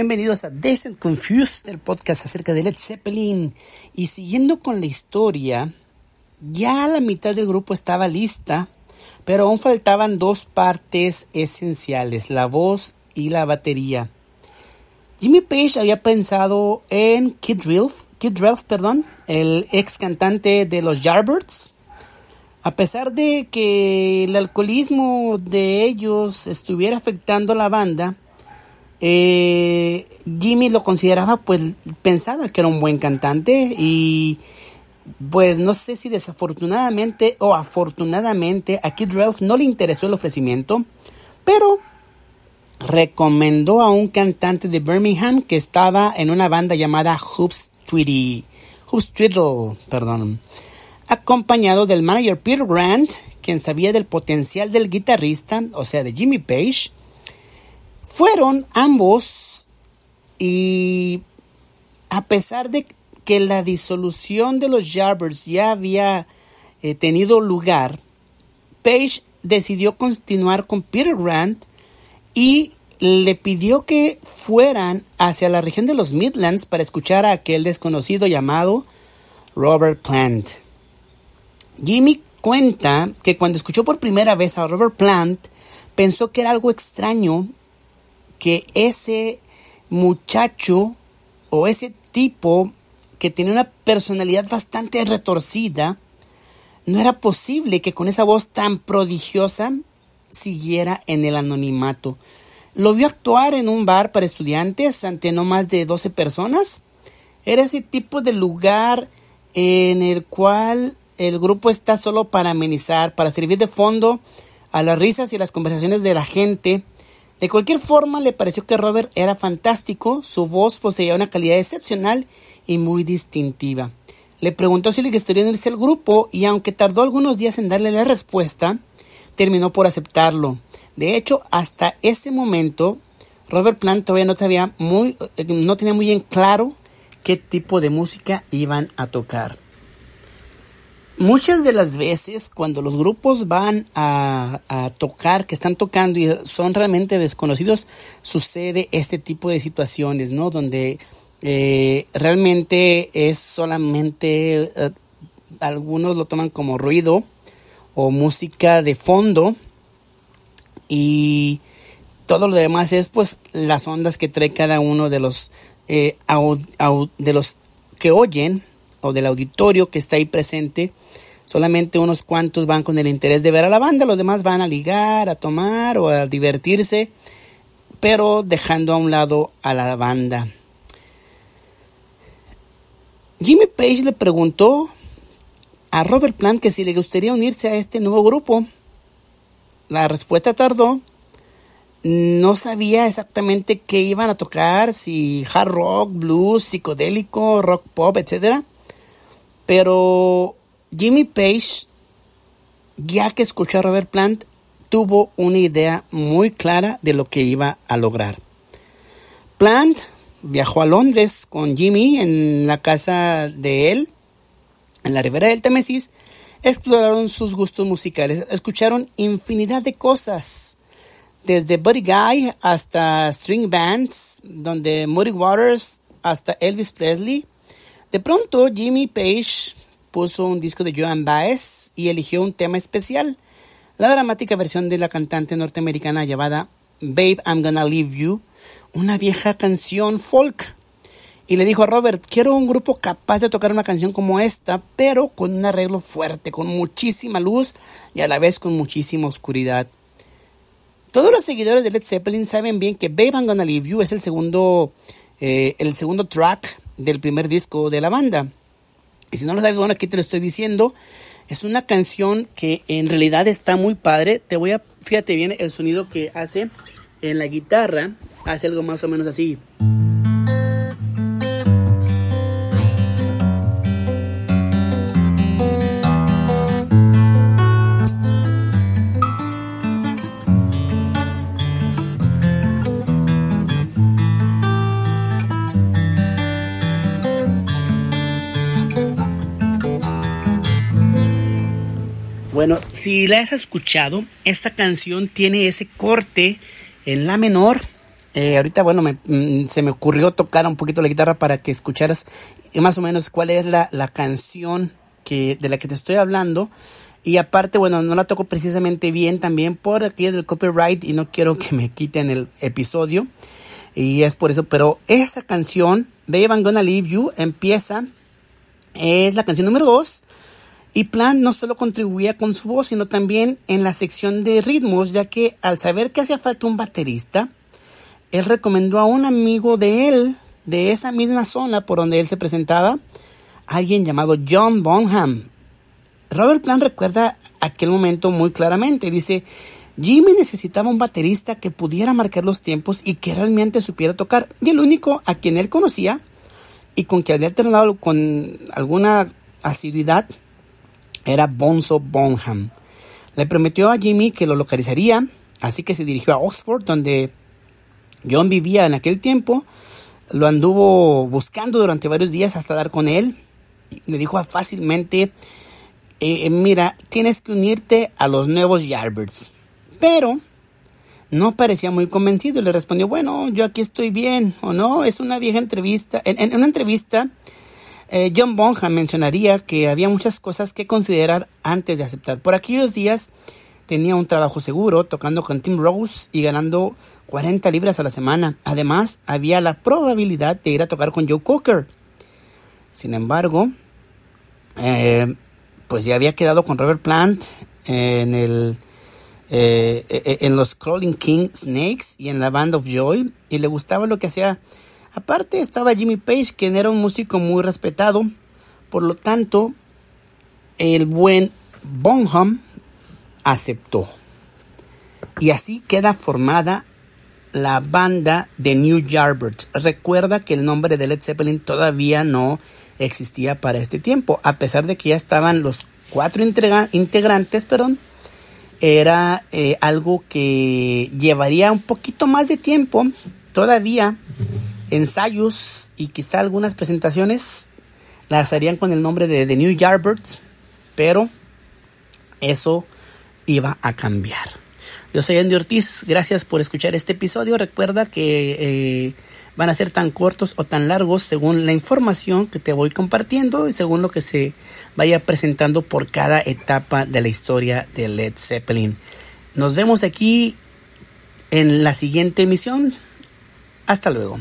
Bienvenidos a Decent Confused, el podcast acerca de Led Zeppelin. Y siguiendo con la historia, ya la mitad del grupo estaba lista, pero aún faltaban dos partes esenciales, la voz y la batería. Jimmy Page había pensado en Kid Relf, Kid perdón, el ex cantante de los Yardbirds. A pesar de que el alcoholismo de ellos estuviera afectando a la banda, eh, Jimmy lo consideraba, pues pensaba que era un buen cantante y pues no sé si desafortunadamente o afortunadamente a Kid Ralph no le interesó el ofrecimiento, pero recomendó a un cantante de Birmingham que estaba en una banda llamada Hoops Tweedy, Hoops Tweedle, perdón, acompañado del manager Peter Grant, quien sabía del potencial del guitarrista, o sea, de Jimmy Page, fueron ambos y a pesar de que la disolución de los Jarbers ya había eh, tenido lugar, Page decidió continuar con Peter Grant y le pidió que fueran hacia la región de los Midlands para escuchar a aquel desconocido llamado Robert Plant. Jimmy cuenta que cuando escuchó por primera vez a Robert Plant, pensó que era algo extraño que ese muchacho o ese tipo que tiene una personalidad bastante retorcida, no era posible que con esa voz tan prodigiosa siguiera en el anonimato. Lo vio actuar en un bar para estudiantes ante no más de 12 personas. Era ese tipo de lugar en el cual el grupo está solo para amenizar, para servir de fondo a las risas y las conversaciones de la gente de cualquier forma, le pareció que Robert era fantástico, su voz poseía una calidad excepcional y muy distintiva. Le preguntó si le gustaría unirse al grupo y aunque tardó algunos días en darle la respuesta, terminó por aceptarlo. De hecho, hasta ese momento, Robert Plant todavía no sabía muy, eh, no tenía muy bien claro qué tipo de música iban a tocar. Muchas de las veces cuando los grupos van a, tocar, que están tocando y son realmente desconocidos, sucede este tipo de situaciones, ¿no? Donde eh, realmente es solamente, eh, algunos lo toman como ruido o música de fondo y todo lo demás es pues las ondas que trae cada uno de los, eh, de los que oyen o del auditorio que está ahí presente, solamente unos cuantos van con el interés de ver a la banda, los demás van a ligar, a tomar o a divertirse, pero dejando a un lado a la banda. Jimmy Page le preguntó a Robert Plant que si le gustaría unirse a este nuevo grupo. La respuesta tardó. No sabía exactamente qué iban a tocar, si hard rock, blues, psicodélico, rock pop, etcétera pero Jimmy Page, ya que escuchó a Robert Plant, tuvo una idea muy clara de lo que iba a lograr. Plant viajó a Londres con Jimmy en la casa de él, en la ribera del Temesis, exploraron sus gustos musicales, escucharon infinidad de cosas, desde Buddy Guy hasta string bands, donde Muddy Waters hasta Elvis Presley, de pronto, Jimmy Page puso un disco de Joan Baez y eligió un tema especial, la dramática versión de la cantante norteamericana llamada Babe, I'm Gonna Leave You, una vieja canción folk. Y le dijo a Robert, quiero un grupo capaz de tocar una canción como esta, pero con un arreglo fuerte, con muchísima luz y a la vez con muchísima oscuridad. Todos los seguidores de Led Zeppelin saben bien que Babe, I'm Gonna Leave You es el segundo, eh, el segundo track del primer disco de la banda. Y si no lo sabes, bueno, aquí te lo estoy diciendo. Es una canción que en realidad está muy padre. Te voy a, fíjate bien el sonido que hace en la guitarra. Hace algo más o menos así. Bueno, si la has escuchado, esta canción tiene ese corte en la menor. Eh, ahorita, bueno, mm, se me ocurrió tocar un poquito la guitarra para que escucharas eh, más o menos cuál es la, canción que, de la que te estoy hablando. Y aparte, bueno, no la toco precisamente bien también por aquello del copyright y no quiero que me quiten el episodio. Y es por eso, pero esa canción, Babe I'm Gonna Leave You, empieza, es la canción número 2 y Plant no solo contribuía con su voz, sino también en la sección de ritmos, ya que al saber que hacía falta un baterista, él recomendó a un amigo de él, de esa misma zona por donde él se presentaba, alguien llamado John Bonham. Robert Plant recuerda aquel momento muy claramente. Dice, Jimmy necesitaba un baterista que pudiera marcar los tiempos y que realmente supiera tocar. Y el único a quien él conocía y con quien había terminado con alguna asiduidad era Bonzo Bonham. Le prometió a Jimmy que lo localizaría, así que se dirigió a Oxford, donde John vivía en aquel tiempo. Lo anduvo buscando durante varios días hasta dar con él. Le dijo fácilmente, eh, eh, mira, tienes que unirte a los nuevos Yardbirds. Pero no parecía muy convencido le respondió, bueno, yo aquí estoy bien, o no, es una vieja entrevista. en una entrevista eh, John Bonham mencionaría que había muchas cosas que considerar antes de aceptar. Por aquellos días tenía un trabajo seguro tocando con Tim Rose y ganando 40 libras a la semana. Además, había la probabilidad de ir a tocar con Joe Cocker. Sin embargo, eh, pues ya había quedado con Robert Plant en el eh, e, e, en los Crawling King Snakes y en la Band of Joy y le gustaba lo que hacía Aparte estaba Jimmy Page, quien era un músico muy respetado. Por lo tanto, el buen Bonham aceptó. Y así queda formada la banda de New Yardbirds. Recuerda que el nombre de Led Zeppelin todavía no existía para este tiempo, a pesar de que ya estaban los cuatro integrantes, pero era eh, algo que llevaría un poquito más de tiempo todavía ensayos y quizá algunas presentaciones las harían con el nombre de The New Yardbirds, pero eso iba a cambiar. Yo soy Andy Ortiz, gracias por escuchar este episodio. Recuerda que eh, van a ser tan cortos o tan largos según la información que te voy compartiendo y según lo que se vaya presentando por cada etapa de la historia de Led Zeppelin. Nos vemos aquí en la siguiente emisión. Hasta luego.